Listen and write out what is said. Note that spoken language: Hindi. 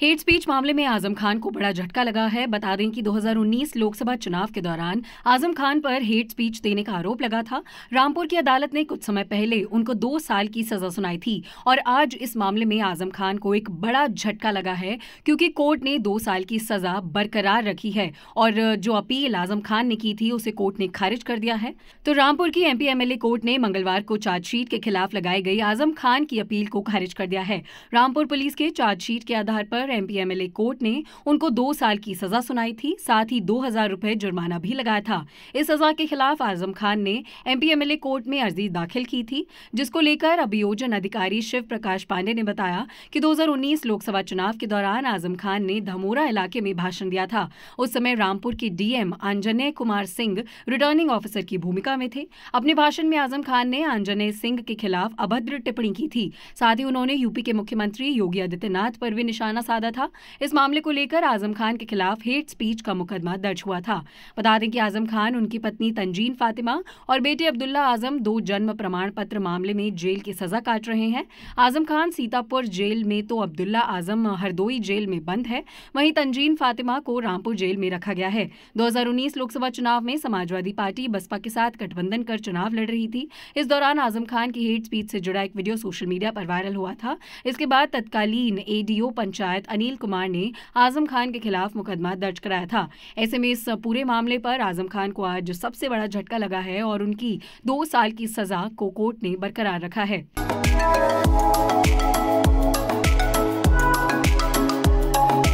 हेट स्पीच मामले में आजम खान को बड़ा झटका लगा है बता दें कि 2019 लोकसभा चुनाव के दौरान आजम खान पर हेट स्पीच देने का आरोप लगा था रामपुर की अदालत ने कुछ समय पहले उनको दो साल की सजा सुनाई थी और आज इस मामले में आजम खान को एक बड़ा झटका लगा है क्योंकि कोर्ट ने दो साल की सजा बरकरार रखी है और जो अपील आजम खान ने की थी उसे कोर्ट ने खारिज कर दिया है तो रामपुर की एमपी एमएलए कोर्ट ने मंगलवार को चार्जशीट के खिलाफ लगाई गई आजम खान की अपील को खारिज कर दिया है रामपुर पुलिस के चार्जशीट के आधार पर पर एमपीएमएलए कोर्ट ने उनको दो साल की सजा सुनाई थी साथ ही दो हजार रुपए जुर्माना भी लगाया था इस सजा के खिलाफ आजम खान ने एमपीएमएलए कोर्ट में अर्जी दाखिल की थी जिसको लेकर अभियोजन अधिकारी शिव प्रकाश पांडे ने बताया कि 2019 लोकसभा चुनाव के दौरान आजम खान ने धमोरा इलाके में भाषण दिया था उस समय रामपुर के DM Anjaneya Kumar Singh returning officer की भूमिका में थे अपने भाषण में आजम खान ने आंजनेय सिंह के खिलाफ अभद्र टिप्पणी की थी साथ ही उन्होंने यूपी के मुख्यमंत्री योगी आदित्यनाथ पर भी निशाना साधा ज्यादा था इस मामले को लेकर आजम खान के खिलाफ हेट स्पीच का मुकदमा दर्ज हुआ था बता दें कि आजम खान उनकी पत्नी तंजीन फातिमा और बेटे अब्दुल्ला आजम दो जन्म प्रमाण पत्र मामले में जेल की सजा काट रहे हैं आजम खान सीतापुर जेल में तो अब्दुल्ला आजम हरदोई जेल में बंद है वहीं तंजीन फातिमा को रामपुर जेल में रखा गया है 2019 लोकसभा चुनाव में समाजवादी पार्टी बसपा के साथ गठबंधन कर चुनाव लड़ रही थी इस दौरान आजम खान की हेट स्पीच से जुड़ा एक वीडियो सोशल मीडिया पर वायरल हुआ था इसके बाद तत्कालीन एडीओ पंचायत अनिल कुमार ने आजम खान के खिलाफ मुकदमा दर्ज कराया था ऐसे में इस पूरे मामले पर आजम खान को आज सबसे बड़ा झटका लगा है और उनकी दो साल की सजा को कोर्ट ने बरकरार रखा है